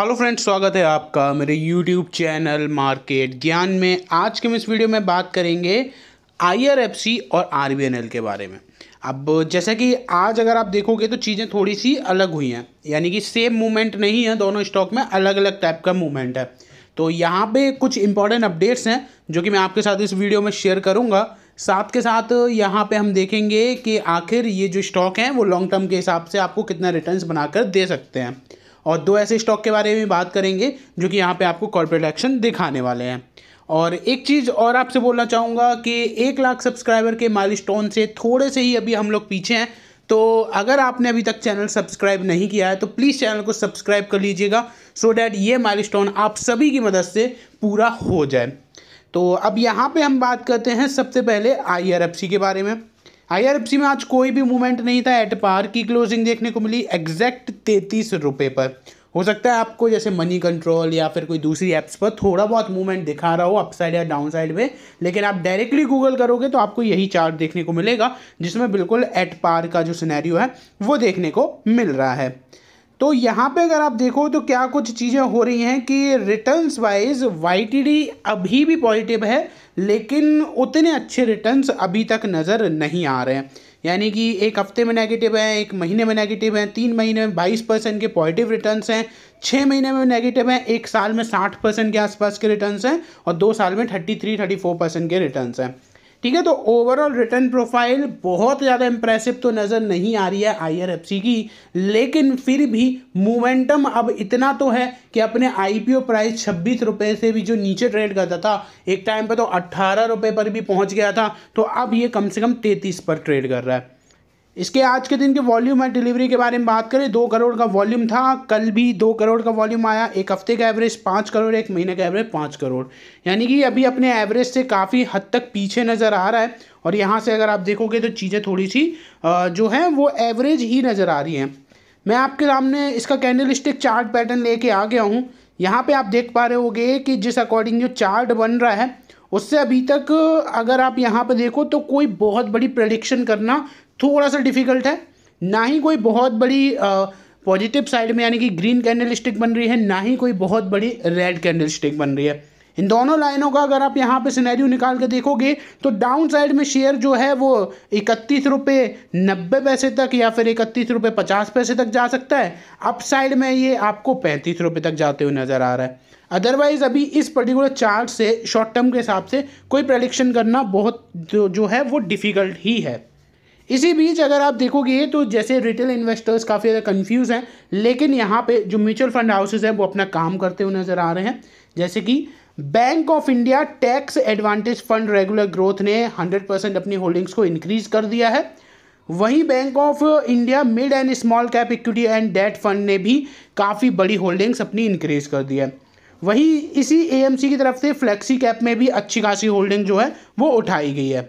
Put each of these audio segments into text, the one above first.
hello friends स्वागत है आपका मेरे यूट्यूब चैनल मार्केट ज्ञान में आज के हम इस वीडियो में बात करेंगे आई और आर के बारे में अब जैसा कि आज अगर आप देखोगे तो चीज़ें थोड़ी सी अलग हुई हैं यानी कि सेम मूवमेंट नहीं है दोनों स्टॉक में अलग अलग टाइप का मूवमेंट है तो यहाँ पे कुछ इंपॉर्टेंट अपडेट्स हैं जो कि मैं आपके साथ इस वीडियो में शेयर करूँगा साथ के साथ यहाँ पे हम देखेंगे कि आखिर ये जो स्टॉक हैं वो लॉन्ग टर्म के हिसाब से आपको कितना रिटर्न्स बनाकर दे सकते हैं और दो ऐसे स्टॉक के बारे में भी बात करेंगे जो कि यहाँ पे आपको कॉर्पोरेट एक्शन दिखाने वाले हैं और एक चीज़ और आपसे बोलना चाहूँगा कि एक लाख सब्सक्राइबर के माइल से थोड़े से ही अभी हम लोग पीछे हैं तो अगर आपने अभी तक चैनल सब्सक्राइब नहीं किया है तो प्लीज़ चैनल को सब्सक्राइब कर लीजिएगा सो डैट ये माइल आप सभी की मदद से पूरा हो जाए तो अब यहाँ पे हम बात करते हैं सबसे पहले आई के बारे में आईआरएफसी में आज कोई भी मूवमेंट नहीं था एट पार की क्लोजिंग देखने को मिली एग्जैक्ट तैंतीस रुपये पर हो सकता है आपको जैसे मनी कंट्रोल या फिर कोई दूसरी ऐप्स पर थोड़ा बहुत मूवमेंट दिखा रहा हो अपसाइड या डाउन साइड में लेकिन आप डायरेक्टली गूगल करोगे तो आपको यही चार्ट देखने को मिलेगा जिसमें बिल्कुल एट पार का जो सिनेरियो है वो देखने को मिल रहा है तो यहाँ पे अगर आप देखो तो क्या कुछ चीज़ें हो रही हैं कि रिटर्न्स वाइज वाई अभी भी पॉजिटिव है लेकिन उतने अच्छे रिटर्न्स अभी तक नज़र नहीं आ रहे हैं यानी कि एक हफ्ते में नेगेटिव है एक महीने में नेगेटिव है तीन महीने में बाईस परसेंट के पॉजिटिव रिटर्न्स हैं छः महीने में नेगेटिव है एक साल में साठ परसेंट के आसपास के रिटर्न्स हैं और दो साल में thirty three thirty four percent के रिटर्न्स हैं ठीक है तो ओवरऑल रिटर्न प्रोफाइल बहुत ज़्यादा इंप्रेसिव तो नज़र नहीं आ रही है आईआरएफसी की लेकिन फिर भी मोमेंटम अब इतना तो है कि अपने आईपीओ प्राइस छब्बीस रुपये से भी जो नीचे ट्रेड करता था एक टाइम पर तो अट्ठारह रुपये पर भी पहुंच गया था तो अब ये कम से कम तैंतीस पर ट्रेड कर रहा है इसके आज के दिन के वॉल्यूम है डिलीवरी के बारे में बात करें दो करोड़ का वॉल्यूम था कल भी दो करोड़ का वॉल्यूम आया एक हफ्ते का एवरेज पाँच करोड़ एक महीने का एवरेज पाँच करोड़ यानी कि अभी अपने एवरेज से काफ़ी हद तक पीछे नज़र आ रहा है और यहाँ से अगर आप देखोगे तो चीज़ें थोड़ी सी जो है वो एवरेज ही नज़र आ रही हैं मैं आपके सामने इसका कैंडल स्टिक चार्ट पैटर्न लेके आ गया हूँ यहाँ पे आप देख पा रहे होगे कि जिस अकॉर्डिंग जो चार्ट बन रहा है उससे अभी तक अगर आप यहाँ पर देखो तो कोई बहुत बड़ी प्रडिक्शन करना थोड़ा सा डिफ़िकल्ट है ना ही कोई बहुत बड़ी पॉजिटिव साइड में यानी कि ग्रीन कैंडल स्टिक बन रही है ना ही कोई बहुत बड़ी रेड कैंडल स्टिक बन रही है इन दोनों लाइनों का अगर आप यहाँ पे सिनेरियो निकाल के देखोगे तो डाउन साइड में शेयर जो है वो इकतीस रुपये नब्बे पैसे तक या फिर इकतीस रुपये पचास पैसे तक जा सकता है अप साइड में ये आपको पैंतीस रुपये तक जाते हुए नज़र आ रहा है अदरवाइज़ अभी इस पर्टिकुलर चार्ट से शॉर्ट टर्म के हिसाब से कोई प्रडिक्शन करना बहुत जो, जो है वो डिफ़िकल्ट ही है इसी बीच अगर आप देखोगे तो जैसे रिटेल इन्वेस्टर्स काफ़ी ज़्यादा कन्फ्यूज़ हैं लेकिन यहाँ पे जो म्यूचुअल फंड हाउसेज हैं वो अपना काम करते हुए नज़र आ रहे हैं जैसे कि bank of India tax advantage fund regular growth ने 100 परसेंट अपनी होल्डिंग्स को इंक्रीज कर दिया है वहीं bank of India mid and small cap equity and debt fund ने भी काफ़ी बड़ी होल्डिंग्स अपनी इंक्रीज कर दी है वही इसी एएमसी की तरफ से फ्लैक्सी कैप में भी अच्छी खासी होल्डिंग जो है वो उठाई गई है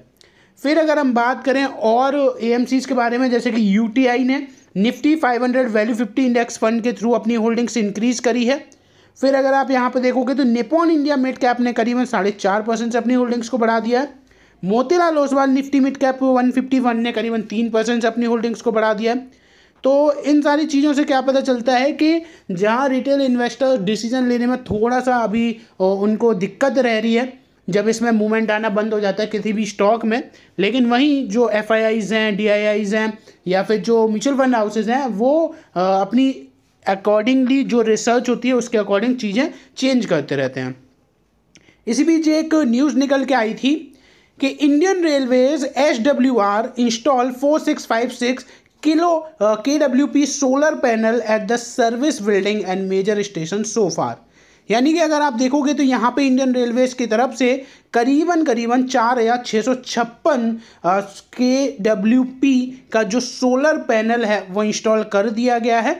फिर अगर हम बात करें और ए के बारे में जैसे कि यू ने निफ्टी 500 वैल्यू 50 इंडेक्स फंड के थ्रू अपनी होल्डिंग्स इंक्रीज़ करी है फिर अगर आप यहाँ पर देखोगे तो निपोन इंडिया मिड कैप ने करीबन साढ़े चार परसेंट से अपनी होल्डिंग्स को बढ़ा दिया है Motilal Oswal Nifty mid cap fifty fund ने करीबन तीन परसेंट से अपनी होल्डिंग्स को बढ़ा दिया है तो इन सारी चीज़ों से क्या पता चलता है कि जहाँ रिटेल इन्वेस्टर डिसीजन लेने में थोड़ा सा अभी उनको दिक्कत रह रही है जब इसमें मूवमेंट आना बंद हो जाता है किसी भी स्टॉक में लेकिन वहीं जो एफ हैं डी हैं या फिर जो म्यूचुअल फंड हाउसेज हैं वो अपनी अकॉर्डिंगली जो रिसर्च होती है उसके अकॉर्डिंग चीज़ें चेंज करते रहते हैं इसी बीच एक न्यूज़ निकल के आई थी कि Indian railways S W R install four six five six kilo K W P solar panel at the service building and major station so far यानी कि अगर आप देखोगे तो यहाँ पे इंडियन रेलवेज की तरफ से करीबन करीबन चार या छः सौ छप्पन के डब्ल्यू पी का जो सोलर पैनल है वो इंस्टॉल कर दिया गया है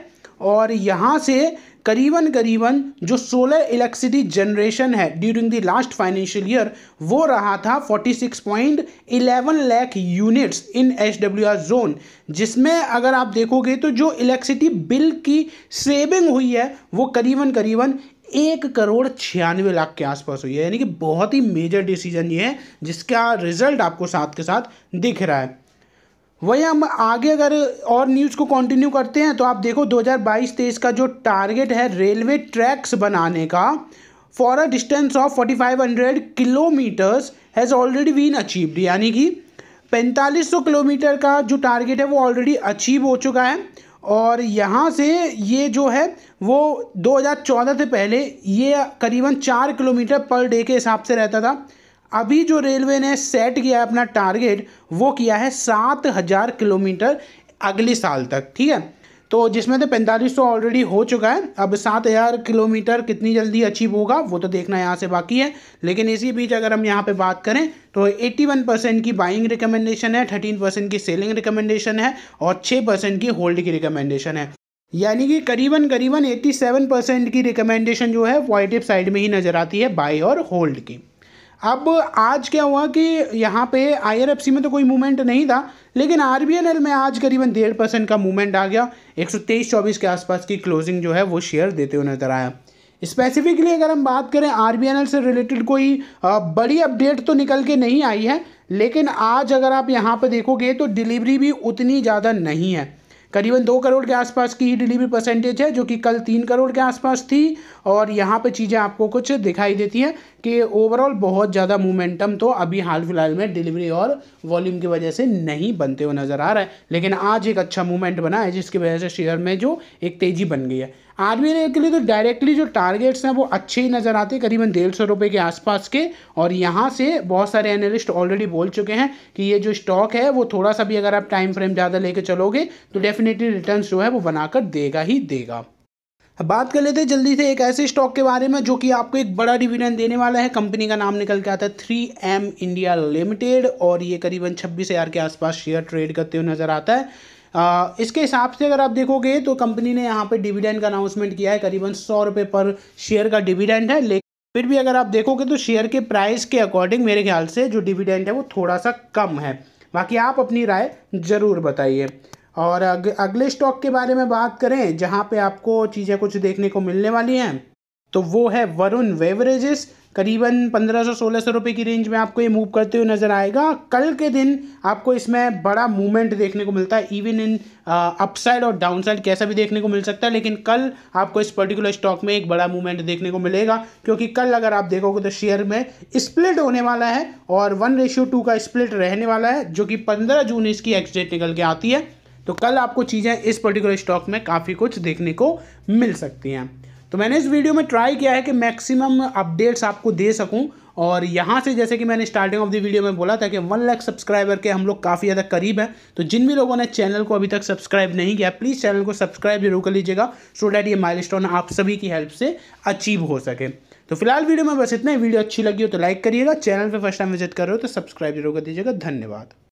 और यहाँ से करीबन करीबन जो सोलर इलेक्ट्रिसिटी जनरेशन है during the last financial year वो रहा था 46.11 lakh units in H zone जिसमें अगर आप देखोगे तो जो इलेक्ट्रिसिटी बिल की सेविंग हुई है वो करीबन करीबन एक करोड़ छियानवे लाख के आसपास हुई है यानी कि बहुत ही मेजर डिसीजन ये है जिसका रिजल्ट आपको साथ के साथ दिख रहा है वही हम आगे अगर और न्यूज़ को कंटिन्यू करते हैं तो आप देखो 2022-23 का जो टारगेट है रेलवे ट्रैक्स बनाने का for a distance of 4500 kilometres has already been achieved यानी कि 4500 किलोमीटर का जो टारगेट है वो ऑलरेडी अचीव हो चुका है और यहाँ से ये जो है वो 2014 से पहले ये करीबन चार किलोमीटर पर डे के हिसाब से रहता था अभी जो रेलवे ने सेट किया है अपना टारगेट वो किया है सात हज़ार किलोमीटर अगले साल तक ठीक है तो जिसमें तो पैंतालीस सौ ऑलरेडी हो चुका है अब सात हज़ार किलोमीटर कितनी जल्दी अचीव होगा वो तो देखना यहाँ से बाकी है लेकिन इसी बीच अगर हम यहाँ पे बात करें तो 81 परसेंट की बाइंग रिकमेंडेशन है 13 परसेंट की सेलिंग रिकमेंडेशन है और 6 परसेंट की होल्ड की रिकमेंडेशन है यानी कि करीबन करीबन 87 परसेंट की रिकमेंडेशन जो है पॉजिटिव साइड में ही नज़र आती है बाई और होल्ड की अब आज क्या हुआ कि यहाँ पे आई में तो कोई मूवमेंट नहीं था लेकिन आर में आज करीबन डेढ़ परसेंट का मूवमेंट आ गया एक सौ तेईस चौबीस के आसपास की क्लोजिंग जो है वो शेयर देते हुए नजर आया स्पेसिफिकली अगर हम बात करें आर से रिलेटेड कोई बड़ी अपडेट तो निकल के नहीं आई है लेकिन आज अगर आप यहाँ पर देखोगे तो डिलीवरी भी उतनी ज़्यादा नहीं है करीबन दो करोड़ के आसपास की ही डिलीवरी परसेंटेज है जो कि कल तीन करोड़ के आसपास थी और यहाँ पर चीज़ें आपको कुछ दिखाई देती हैं कि ओवरऑल बहुत ज़्यादा मोमेंटम तो अभी हाल फिलहाल में डिलीवरी और वॉल्यूम की वजह से नहीं बनते हुए नज़र आ रहा है लेकिन आज एक अच्छा मूवमेंट बना है जिसकी वजह से शेयर में जो एक तेज़ी बन गई है आरबीआई के लिए तो डायरेक्टली जो टारगेट्स हैं वो अच्छे ही नज़र आते हैं करीबन डेढ़ सौ रुपये के आसपास के और यहाँ से बहुत सारे एनालिस्ट ऑलरेडी बोल चुके हैं कि ये जो स्टॉक है वो थोड़ा सा भी अगर आप टाइम फ्रेम ज़्यादा लेके चलोगे तो डेफिनेटली रिटर्न जो है वो बनाकर देगा ही देगा बात कर लेते हैं जल्दी से एक ऐसे स्टॉक के बारे में जो कि आपको एक बड़ा डिविडेंड देने वाला है कंपनी का नाम निकल के आता है थ्री एम इंडिया लिमिटेड और ये करीबन छब्बीस हज़ार के आसपास शेयर ट्रेड करते हुए नज़र आता है आ, इसके हिसाब से अगर आप देखोगे तो कंपनी ने यहाँ पे डिविडेंड का अनाउंसमेंट किया है करीबन सौ रुपये पर शेयर का डिविडेंड है लेकिन फिर भी अगर आप देखोगे तो शेयर के प्राइस के अकॉर्डिंग मेरे ख्याल से जो डिविडेंड है वो थोड़ा सा कम है बाकी आप अपनी राय ज़रूर बताइए और अग, अगले स्टॉक के बारे में बात करें जहाँ पे आपको चीज़ें कुछ देखने को मिलने वाली हैं तो वो है वरुण वेवरेजेस करीबन पंद्रह सौ सोलह सौ रुपये की रेंज में आपको ये मूव करते हुए नज़र आएगा कल के दिन आपको इसमें बड़ा मूवमेंट देखने को मिलता है इवन इन अपसाइड और डाउनसाइड कैसा भी देखने को मिल सकता है लेकिन कल आपको इस पर्टिकुलर स्टॉक में एक बड़ा मूवमेंट देखने को मिलेगा क्योंकि कल अगर आप देखोगे तो शेयर में स्प्लिट होने वाला है और वन रेशियो टू का स्प्लिट रहने वाला है जो कि पंद्रह जून इसकी एक्सडेट निकल के आती है तो कल आपको चीज़ें इस पर्टिकुलर स्टॉक में काफ़ी कुछ देखने को मिल सकती हैं तो मैंने इस वीडियो में ट्राई किया है कि मैक्सिमम अपडेट्स आपको दे सकूं और यहाँ से जैसे कि मैंने स्टार्टिंग ऑफ द वीडियो में बोला था कि वन लाख सब्सक्राइबर के हम लोग काफ़ी ज़्यादा करीब हैं तो जिन भी लोगों ने चैनल को अभी तक सब्सक्राइब नहीं किया प्लीज़ चैनल को सब्सक्राइब जरूर कर लीजिएगा सो डैट ये माइल आप सभी की हेल्प से अचीव हो सके तो फिलहाल वीडियो में बस इतना ही वीडियो अच्छी लगी हो तो लाइक करिएगा चैनल पर फर्स्ट टाइम विजिट कर रहे हो तो सब्सक्राइब जरूर कर दीजिएगा धन्यवाद